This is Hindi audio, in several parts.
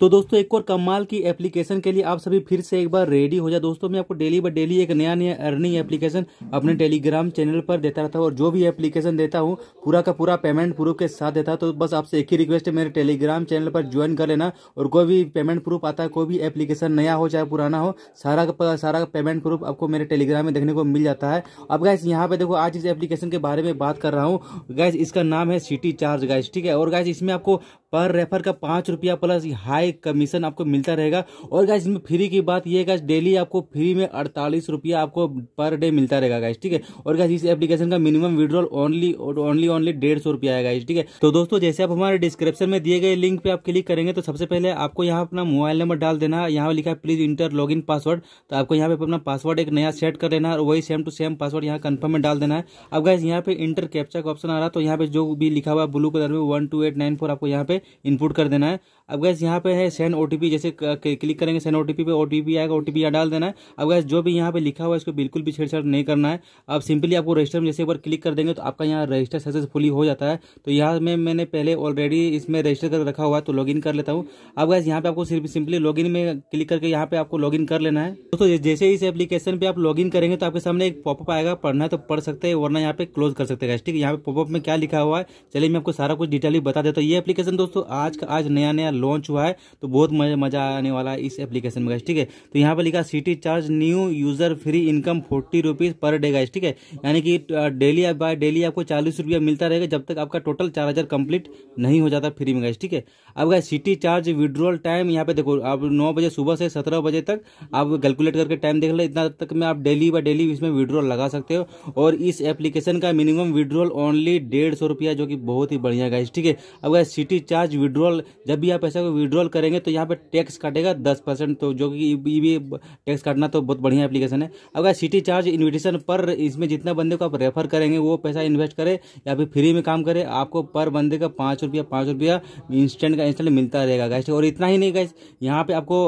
तो दोस्तों एक और कमाल की एप्लीकेशन के लिए आप सभी फिर से एक बार रेडी हो जाए दोस्तों मैं आपको डेली बाय डेली एक नया नया अर्निंग एप्लीकेशन अपने टेलीग्राम चैनल पर देता रहता हूँ और जो भी एप्लीकेशन देता हूँ पूरा का पूरा पेमेंट प्रूफ के साथ देता हूँ तो बस आपसे एक ही रिक्वेस्ट है मेरे टेलीग्राम चैनल पर ज्वाइन कर लेना और कोई भी पेमेंट प्रूफ आता है कोई भी एप्लीकेशन नया हो चाहे पुराना हो सारा का सारा पेमेंट प्रूफ आपको मेरे टेलीग्राम में देखने को मिल जाता है अब गैस यहाँ पे देखो आज इस एप्लीकेशन के बारे में बात कर रहा हूँ गैस इसका नाम है सिटी चार्ज गैस ठीक है और गैस इसमें आपको पर रेफर का पांच रुपया प्लस हाई कमीशन आपको मिलता रहेगा और गाइज इसमें फ्री की बात यह गाइज डेली आपको फ्री में अड़तालीस रुपया आपको पर डे मिलता रहेगा गाइज ठीक है और गाइज इस एप्लीकेशन का minimum withdrawal only only only डेढ़ सौ रुपया है गाइज ठीक है तो दोस्तों जैसे आप हमारे डिस्क्रिप्शन में दिए गए लिंक पे आप क्लिक करेंगे तो सबसे पहले आपको यहाँ अपना मोबाइल नंबर डाल देना यहाँ लिखा है please enter log in password तो आपको यहाँ पे अपना पासवर्ड एक नया सेट कर लेना है और वही सेम टू सेम पासवर्ड यहाँ कन्फर्म में डाल देना है अब गाइज यहाँ पे इंटर कैप्चा का ऑप्शन आ रहा है तो यहाँ पे जो भी लिखा हुआ है ब्लू कलर में one two eight nine four आपको यहाँ पे इनपुट कर देना है अब गैस यहाँ पे है सेंड ओटीपी जैसे क्लिक करेंगे सेंड ओटीपी पे ओटीपी आएगा ओटीपी टी डाल देना है अब गैस जो भी यहाँ पे लिखा हुआ है इसको बिल्कुल भी छेड़छाड़ नहीं करना है अब सिंपली आपको रजिस्टर में जैसे एक बार क्लिक कर देंगे तो आपका यहाँ रजिस्टर सक्सेसफुली हो जाता है तो यहाँ में मैंने पहले ऑलरेडी इसमें रजिस्टर कर रखा हुआ है तो लॉग कर लेता हूँ अब गैस यहाँ पे आपको सिर्फ सिंपली लॉग में क्लिक करके यहाँ पे आपको लॉग कर लेना है दोस्तों जैसे इस एप्लीकेशन पे आप लॉग करेंगे तो आपके सामने एक पॉपअप आएगा पढ़ना है तो पढ़ सकते हैं वरना यहाँ पे क्लोज कर सकते हैं ठीक है यहाँ पे पॉपअप में क्या लिखा हुआ है चलिए मैं आपको सारा कुछ डिटेल बता देता हूँ ये एप्लीकेशन दोस्तों आज का आज नया नया लॉन्च हुआ है तो बहुत मज़ा मजा आने वाला है इस एप्लीकेशन में गाइस ठीक है तो यहाँ पर लिखा city charge new user free income forty rupees per day guys ठीक है यानी कि डेली बाय डेली आपको चालीस रुपया मिलता रहेगा जब तक आपका टोटल चार हज़ार कंप्लीट नहीं हो जाता फ्री में गाइस ठीक है अब guys city charge withdrawal time यहाँ पे देखो आप नौ बजे सुबह से सत्रह बजे तक आप कैलकुलेट करके टाइम देख लो इतना तक में आप डेली बाय डेली इसमें विड्रॉल लगा सकते हो और इस एप्लीकेशन का मिनिमम विड्रॉल ओनली डेढ़ सौ रुपया जो कि बहुत ही बढ़िया गाइस ठीक है अब गाइस सिटी चार्ज विड्रॉल जब भी आप पैसे को विड्रॉल करेंगे तो यहाँ पे टैक्स काटेगा दस परसेंट तो जो कि भी टैक्स काटना तो बहुत बढ़िया एप्लीकेशन है अगर सिटी चार्ज इन्विटेशन पर इसमें जितना बंदे को आप रेफर करेंगे वो पैसा इन्वेस्ट करें या फिर फ्री में काम करें आपको पर बंदे का पाँच रुपया पाँच रुपया इंस्टेंट का इंस्टेंट मिलता रहेगा गैस और इतना ही नहीं गैस यहाँ पे आपको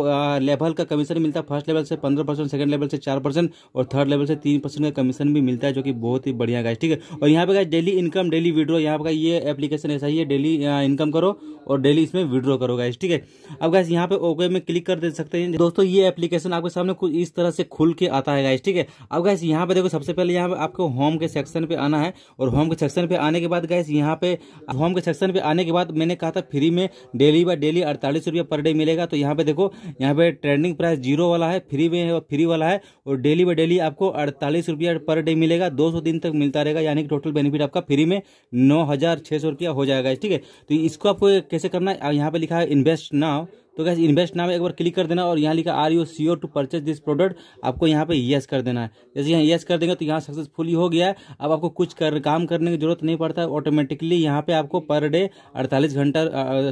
लेवल का कमीशन मिलता है फर्स्ट लेवल से पंद्रह परसेंट सेकेंड लेवल से चार परसेंट और थर्ड लेवल से तीन परसेंट का कमीशन भी मिलता है जो कि बहुत ही बढ़िया गैस ठीक है और यहाँ पे guys daily income daily withdraw यहाँ पर ये एप्लीकेशन ऐसा ही है डेली इनकम करो और डेली इसमें विड्रो करो करो गाइस ठीक है अब गाइस यहाँ पे ओके में क्लिक कर दे सकते हैं दोस्तों ये एप्लीकेशन आपके सामने कुछ इस तरह से खुल के आता है गाइस ठीक है अब गाइस यहाँ पे देखो सबसे पहले यहाँ पे आपको होम के सेक्शन पे आना है और होम के सेक्शन पे आने के बाद गाइस यहाँ पे होम के सेक्शन पे आने के बाद मैंने कहा था फ्री में डेली बाय डेली अड़तालीस रुपया पर डे मिलेगा तो यहाँ पे देखो यहाँ पे ट्रेंडिंग प्राइस जीरो वाला है फ्री में फ्री वाला है और डेली बाय डेली आपको अड़तालीस रुपया पर डे मिलेगा दो दिन तक मिलता रहेगा यानी कि टोटल बेनिफिट आपका फ्री में नौ रुपया हो जाएगा ठीक है तो इसको आपको कैसे करना है यहाँ पे लिखा invest now तो कैसे इन्वेस्ट नाम एक बार क्लिक कर देना और यहाँ लिखा are you see to purchase this product आपको यहाँ पे येस कर देना है जैसे यहाँ येस कर देंगे तो यहाँ सक्सेसफुली हो गया है अब आपको कुछ कर काम करने की जरूरत नहीं पड़ता है ऑटोमेटिकली यहाँ पे आपको पर डे अड़तालीस घंटा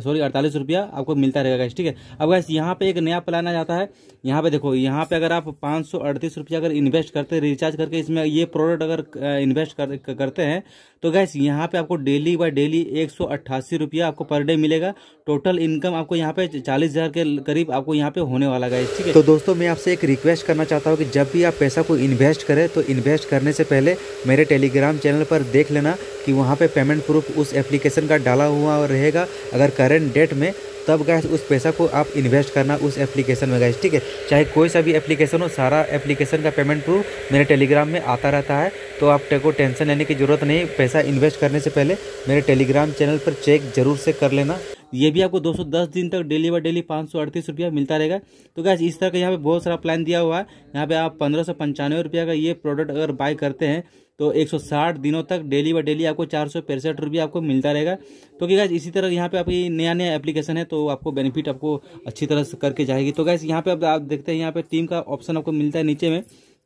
सॉरी अड़तालीस रुपया आपको मिलता रहेगा गैस ठीक है अब गैस यहाँ पे एक नया प्लान आ जाता है यहाँ पे देखो यहाँ पे अगर आप पाँच सौ अड़तीस रुपया अगर इन्वेस्ट करते रिचार्ज करके इसमें ये प्रोडक्ट अगर इन्वेस्ट करते हैं तो गैस यहाँ पे आपको डेली बाय डेली एक सौ अट्ठासी रुपया आपको पर डे मिलेगा टोटल इनकम आपको यहाँ पे चालीस हज़ार के करीब आपको यहाँ पे होने वाला गाइस ठीक है तो दोस्तों मैं आपसे एक रिक्वेस्ट करना चाहता हूँ कि जब भी आप पैसा को इन्वेस्ट करें तो इन्वेस्ट करने से पहले मेरे टेलीग्राम चैनल पर देख लेना कि वहाँ पे पेमेंट प्रूफ उस एप्लीकेशन का डाला हुआ और रहेगा अगर करेंट डेट में तब गैस उस पैसा को आप इन्वेस्ट करना उस एप्लीकेशन में गैस ठीक है चाहे कोई सा भी एप्लीकेशन हो सारा एप्लीकेशन का पेमेंट प्रूफ मेरे टेलीग्राम में आता रहता है तो आप को टेंशन लेने की ज़रूरत नहीं पैसा इन्वेस्ट करने से पहले मेरे टेलीग्राम चैनल पर चेक ज़रूर से कर लेना ये भी आपको 210 दिन तक डेली बाई डेली पाँच रुपया मिलता रहेगा तो गैस इस तरह का यहाँ पे बहुत सारा प्लान दिया हुआ है यहाँ पे आप पंद्रह रुपया का ये प्रोडक्ट अगर बाय करते हैं तो 160 दिनों तक डेली बाई डेली आपको चार सौ पैंसठ रुपया आपको मिलता रहेगा तो क्या गैस इसी तरह यहाँ पे आपकी नया नया एप्लीकेशन है तो आपको बेनिफिट आपको अच्छी तरह से करके जाएगी तो गैस यहाँ पे आप देखते हैं यहाँ पे टीम का ऑप्शन आपको मिलता है नीचे में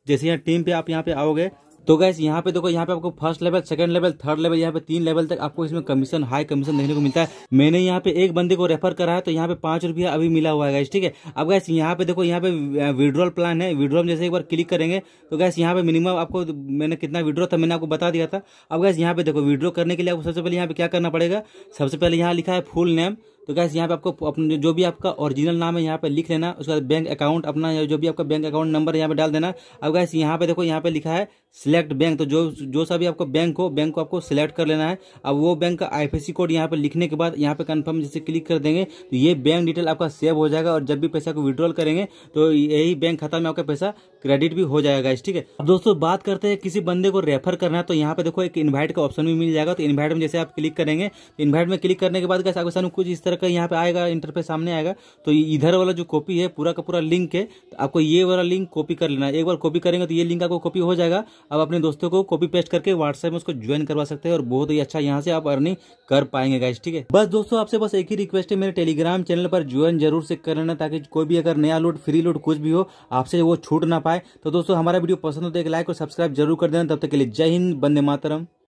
जैसे यहाँ टीम पे आप यहाँ पे आओगे तो गैस यहाँ पे देखो यहाँ पे आपको first level second level third level यहाँ पे तीन लेवल तक आपको इसमें कमीशन हाई कमीशन देखने को मिलता है मैंने यहाँ पे एक बंदे को रेफर करा है तो यहाँ पे पांच रुपया अभी मिला हुआ है गैस ठीक है अब गैस यहाँ पे देखो यहाँ पे विड्रॉल प्लान है विड्रॉल जैसे एक बार क्लिक करेंगे तो गैस यहाँ पे मिनिमम आपको मैंने कितना विड्रॉ था मैंने आपको बता दिया था अब गैस यहाँ पे देखो विड्रॉ करने के लिए आपको सबसे पहले यहाँ पे क्या करना पड़ेगा सबसे पहले यहाँ लिखा है फुल नेम तो गैस यहाँ पे आपको अपने जो भी आपका ओरिजिनल नाम है यहाँ पे लिख लेना उसके बाद बैंक अकाउंट अपना जो भी आपका बैंक अकाउंट नंबर यहाँ पे डाल देना अब गैस यहाँ पे देखो यहाँ पे लिखा है सिलेक्ट बैंक तो जो जो सा भी आपका बैंक हो बैंक को आपको सिलेक्ट कर लेना है अब वो बैंक का आई कोड यहाँ पे लिखने के बाद यहाँ पे कन्फर्म जैसे क्लिक कर देंगे तो ये बैंक डिटेल आपका सेव हो जाएगा और जब भी पैसा को विड्रॉल करेंगे तो यही बैंक खाता में आपका पैसा क्रेडिट भी हो जाएगा गैस ठीक है अब दोस्तों बात करते हैं किसी बंदे को रेफर करना है तो यहाँ पे देखो एक इन्वाइट का ऑप्शन भी मिल जाएगा तो इन्वाइट में जैसे आप क्लिक करेंगे तो इन्वाइट में क्लिक करने के बाद गैस आपके सामने कुछ इस तरह तरह का यहाँ पे आएगा इंटरफेस सामने आएगा तो इधर वाला जो कॉपी है पूरा का पूरा लिंक है तो आपको ये वाला लिंक कॉपी कर लेना है एक बार कॉपी करेंगे तो ये लिंक आपको कॉपी हो जाएगा अब अपने दोस्तों को कॉपी पेस्ट करके व्हाट्सएप में उसको ज्वाइन करवा सकते हैं और बहुत ही अच्छा यहाँ से आप अर्निंग कर पाएंगे गाइस ठीक है बस दोस्तों आपसे बस एक ही रिक्वेस्ट है मेरे टेलीग्राम चैनल पर ज्वाइन जरूर से कर लेना ताकि कोई भी अगर नया लोड फ्री लोड कुछ भी हो आपसे वो छूट ना पाए तो दोस्तों हमारा वीडियो पसंद हो तो एक लाइक और सब्सक्राइब जरूर कर देना तब तक के लिए जय हिंद बंदे मातरम